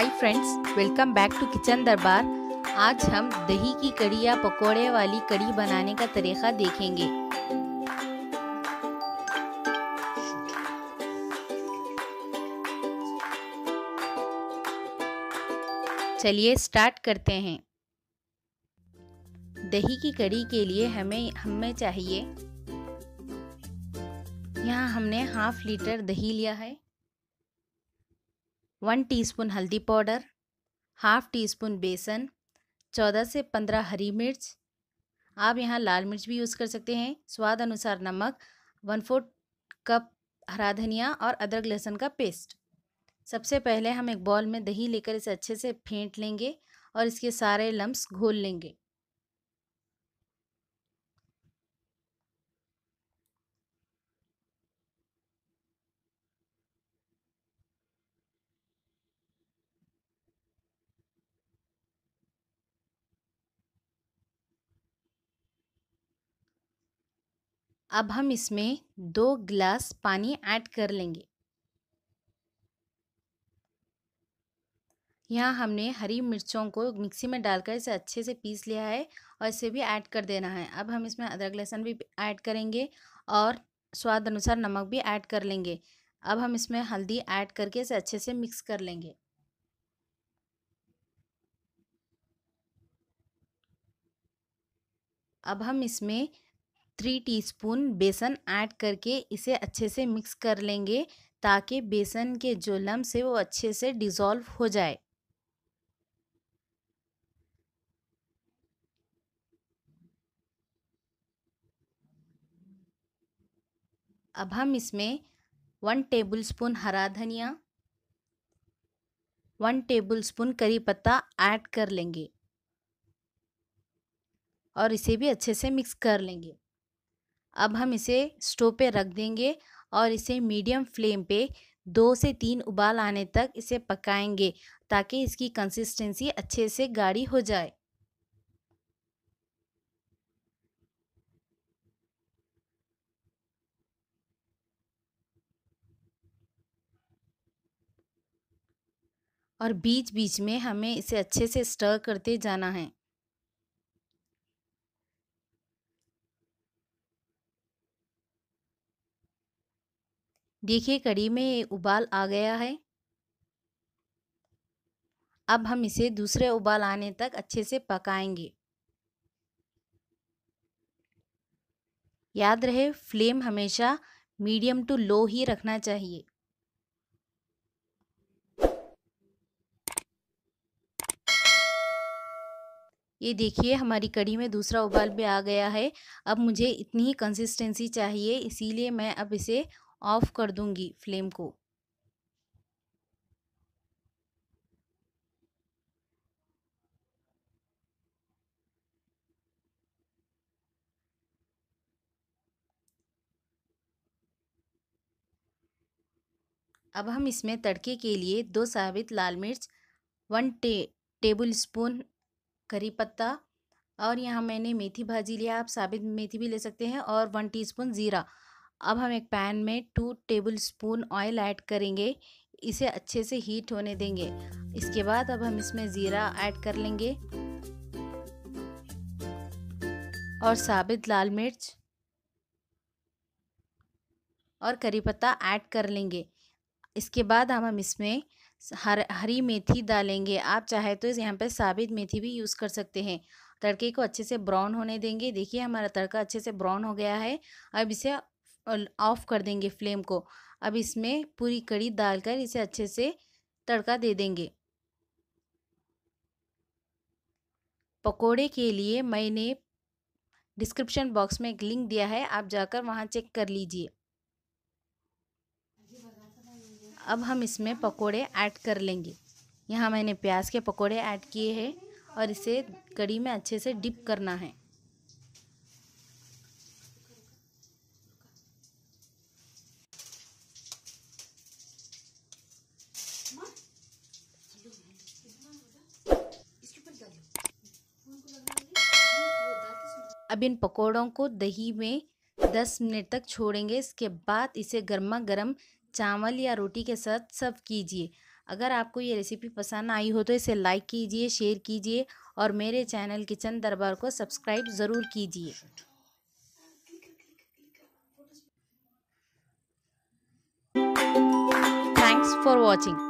hi friends welcome back to kitchen Darbar आज हम दही की कड़ी या पकौड़े वाली कड़ी बनाने का तरीका देखेंगे चलिए स्टार्ट करते हैं दही की कड़ी के लिए हमें हमें चाहिए यहाँ हमने हाफ लीटर दही लिया है वन टीस्पून हल्दी पाउडर हाफ टी स्पून बेसन चौदह से पंद्रह हरी मिर्च आप यहाँ लाल मिर्च भी यूज़ कर सकते हैं स्वाद अनुसार नमक वन फोर्थ कप हरा धनिया और अदरक लहसुन का पेस्ट सबसे पहले हम एक बॉल में दही लेकर इसे अच्छे से फेंट लेंगे और इसके सारे लम्ब घोल लेंगे अब हम इसमें दो गिलास पानी ऐड कर लेंगे यहाँ हमने हरी मिर्चों को मिक्सी में डालकर इसे अच्छे से पीस लिया है और इसे भी ऐड कर देना है अब हम इसमें अदरक लहसुन भी ऐड करेंगे और स्वाद अनुसार नमक भी ऐड कर लेंगे अब हम इसमें हल्दी ऐड करके इसे अच्छे से मिक्स कर लेंगे अब हम इसमें थ्री टीस्पून बेसन ऐड करके इसे अच्छे से मिक्स कर लेंगे ताकि बेसन के जो लम्स है वो अच्छे से डिज़ोल्व हो जाए अब हम इसमें वन टेबलस्पून हरा धनिया वन टेबलस्पून करी पत्ता ऐड कर लेंगे और इसे भी अच्छे से मिक्स कर लेंगे अब हम इसे स्टोव पे रख देंगे और इसे मीडियम फ्लेम पे दो से तीन उबाल आने तक इसे पकाएंगे ताकि इसकी कंसिस्टेंसी अच्छे से गाढ़ी हो जाए और बीच बीच में हमें इसे अच्छे से स्टर करते जाना है देखिए कड़ी में उबाल आ गया है अब हम इसे दूसरे उबाल आने तक अच्छे से पकाएंगे याद रहे फ्लेम हमेशा मीडियम टू लो ही रखना चाहिए ये देखिए हमारी कड़ी में दूसरा उबाल भी आ गया है अब मुझे इतनी ही कंसिस्टेंसी चाहिए इसीलिए मैं अब इसे ऑफ कर दूंगी फ्लेम को अब हम इसमें तड़के के लिए दो साबित लाल मिर्च वन टे टेबल स्पून करी पत्ता और यहाँ मैंने मेथी भाजी लिया आप साबित मेथी भी ले सकते हैं और वन टीस्पून ज़ीरा अब हम एक पैन में two tablespoon oil add करेंगे इसे अच्छे से हीट होने देंगे इसके बाद अब हम इसमें ज़ीरा ऐड कर लेंगे और साबित लाल मिर्च और करी पत्ता ऐड कर लेंगे इसके बाद हम हम इसमें हर हरी मेथी डालेंगे आप चाहे तो यहाँ पर साबित मेथी भी यूज़ कर सकते हैं तड़के को अच्छे से ब्राउन होने देंगे देखिए हमारा तड़का अच्छे से ब्राउन हो गया है अब इसे और ऑफ़ कर देंगे फ्लेम को अब इसमें पूरी कड़ी डालकर इसे अच्छे से तड़का दे देंगे पकोड़े के लिए मैंने डिस्क्रिप्शन बॉक्स में एक लिंक दिया है आप जाकर वहाँ चेक कर लीजिए अब हम इसमें पकोड़े ऐड कर लेंगे यहाँ मैंने प्याज के पकोड़े ऐड किए हैं और इसे कड़ी में अच्छे से डिप करना है अब इन पकौड़ों को दही में 10 मिनट तक छोड़ेंगे इसके बाद इसे गर्मा गर्म चावल या रोटी के साथ सर्व कीजिए अगर आपको ये रेसिपी पसंद आई हो तो इसे लाइक कीजिए शेयर कीजिए और मेरे चैनल किचन दरबार को सब्सक्राइब ज़रूर कीजिए थैंक्स फॉर वॉचिंग